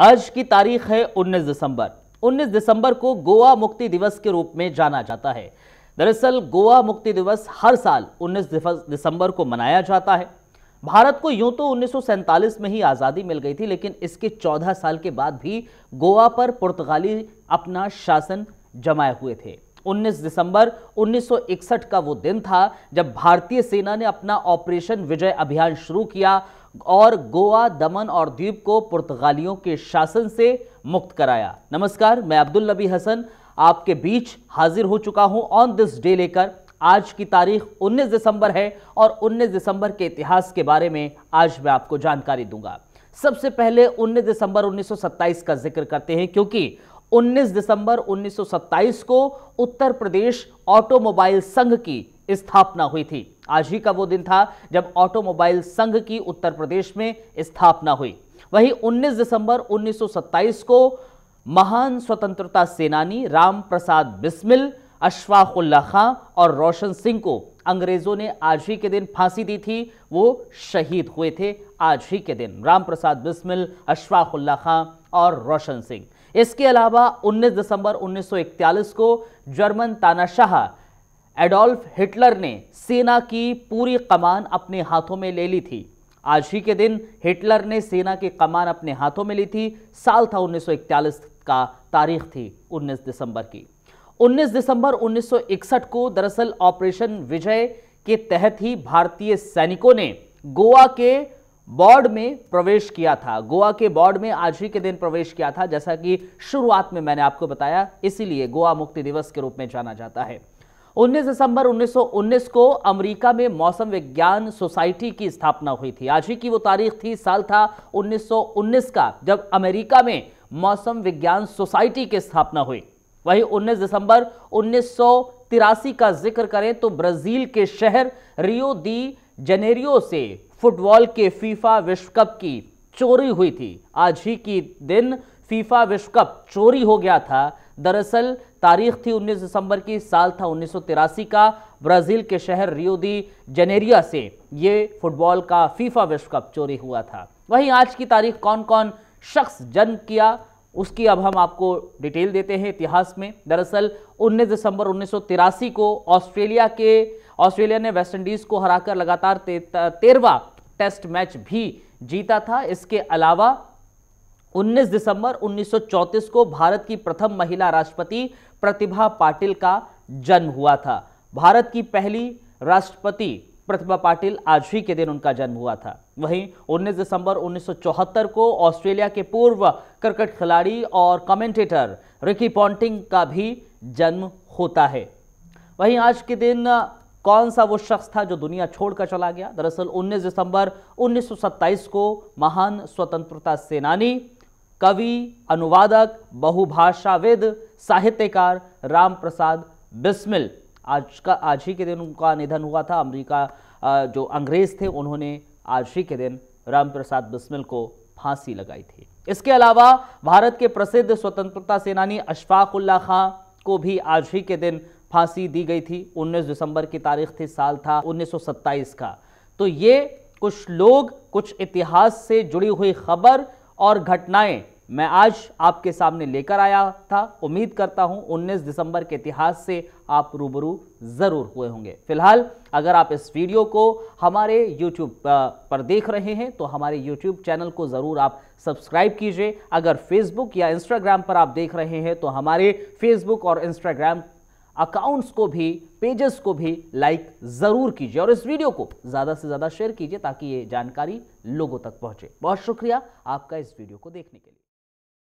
आज की तारीख है 19 दिसंबर 19 दिसंबर को गोवा मुक्ति दिवस के रूप में जाना जाता है दरअसल गोवा मुक्ति दिवस हर साल 19 दिसंबर को मनाया जाता है भारत को यूं तो उन्नीस में ही आज़ादी मिल गई थी लेकिन इसके 14 साल के बाद भी गोवा पर पुर्तगाली अपना शासन जमाए हुए थे 19 दिसंबर 1961 का वो दिन था जब भारतीय सेना ने अपना ऑपरेशन विजय अभियान शुरू किया और गोवा दमन और द्वीप को पुर्तगालियों के शासन से मुक्त कराया नमस्कार मैं अब्दुल नबी हसन आपके बीच हाजिर हो चुका हूं ऑन दिस डे लेकर आज की तारीख 19 दिसंबर है और 19 दिसंबर के इतिहास के बारे में आज मैं आपको जानकारी दूंगा सबसे पहले 19 दिसंबर 1927 का जिक्र करते हैं क्योंकि 19 दिसंबर 1927 को उत्तर प्रदेश ऑटोमोबाइल संघ की स्थापना हुई थी आज ही का वो दिन था जब ऑटोमोबाइल संघ की उत्तर प्रदेश में स्थापना हुई वहीं 19 दिसंबर 1927 को महान स्वतंत्रता सेनानी राम प्रसाद बिस्मिल अशफाकुल्ला खां और रोशन सिंह को अंग्रेजों ने आज ही के दिन फांसी दी थी वो शहीद हुए थे आज ही के दिन राम प्रसाद बिस्मिल अशफाकुल्ला खां और रोशन सिंह इसके अलावा 19 दिसंबर 1941 को जर्मन तानाशाह एडोल्फ हिटलर ने सेना की पूरी कमान अपने हाथों में ले ली थी आज ही के दिन हिटलर ने सेना की कमान अपने हाथों में ली थी साल था 1941 का तारीख थी 19 दिसंबर की 19 दिसंबर 1961 को दरअसल ऑपरेशन विजय के तहत ही भारतीय सैनिकों ने गोवा के बोर्ड में प्रवेश किया था गोवा के बोर्ड में आज ही के दिन प्रवेश किया था जैसा कि शुरुआत में मैंने आपको बताया इसीलिए गोवा मुक्ति दिवस के रूप में जाना जाता है 19 दिसंबर 1919 को अमेरिका में मौसम विज्ञान सोसाइटी की स्थापना हुई थी आज ही की वो तारीख थी साल था 1919 का जब अमेरिका में मौसम विज्ञान सोसाइटी की स्थापना हुई वही 19 दिसंबर उन्नीस का जिक्र करें तो ब्राजील के शहर रियो दी जनेरियो से फुटबॉल के फीफा विश्व कप की चोरी हुई थी आज ही की दिन फीफा विश्व कप चोरी हो गया था दरअसल तारीख थी 19 दिसंबर की साल था उन्नीस का ब्राज़ील के शहर रियोदी जेनेरिया जनेरिया से ये फुटबॉल का फीफा विश्व कप चोरी हुआ था वहीं आज की तारीख कौन कौन शख्स जन्म किया उसकी अब हम आपको डिटेल देते हैं इतिहास में दरअसल 19 दिसंबर उन्नीस को ऑस्ट्रेलिया के ऑस्ट्रेलिया ने वेस्टइंडीज़ को हराकर लगातार ते, तेरवा टेस्ट मैच भी जीता था इसके अलावा 19 दिसंबर 1934 को भारत की प्रथम महिला राष्ट्रपति प्रतिभा पाटिल का जन्म हुआ था भारत की पहली राष्ट्रपति प्रतिभा पाटिल आज ही के दिन उनका जन्म हुआ था वहीं 19 दिसंबर 1974 को ऑस्ट्रेलिया के पूर्व क्रिकेट खिलाड़ी और कमेंटेटर रिकी पॉन्टिंग का भी जन्म होता है वहीं आज के दिन कौन सा वो शख्स था जो दुनिया छोड़कर चला गया दरअसल 19 दिसंबर 1927 को महान स्वतंत्रता सेनानी कवि अनुवादक बहुभाषाविद साहित्यकार राम प्रसाद बिस्मिल आज का आज ही के दिन उनका निधन हुआ था अमेरिका जो अंग्रेज़ थे उन्होंने आज ही के दिन राम प्रसाद बिस्मिल को फांसी लगाई थी इसके अलावा भारत के प्रसिद्ध स्वतंत्रता सेनानी अशफाक उल्ला खां को भी आज ही के दिन फांसी दी गई थी 19 दिसंबर की तारीख थी साल था 1927 का तो ये कुछ लोग कुछ इतिहास से जुड़ी हुई खबर और घटनाएं मैं आज आपके सामने लेकर आया था उम्मीद करता हूं 19 दिसंबर के इतिहास से आप रूबरू ज़रूर हुए होंगे फिलहाल अगर आप इस वीडियो को हमारे YouTube पर देख रहे हैं तो हमारे YouTube चैनल को ज़रूर आप सब्सक्राइब कीजिए अगर Facebook या Instagram पर आप देख रहे हैं तो हमारे Facebook और Instagram अकाउंट्स को भी पेजेस को भी लाइक ज़रूर कीजिए और इस वीडियो को ज़्यादा से ज़्यादा शेयर कीजिए ताकि ये जानकारी लोगों तक पहुँचे बहुत शुक्रिया आपका इस वीडियो को देखने के लिए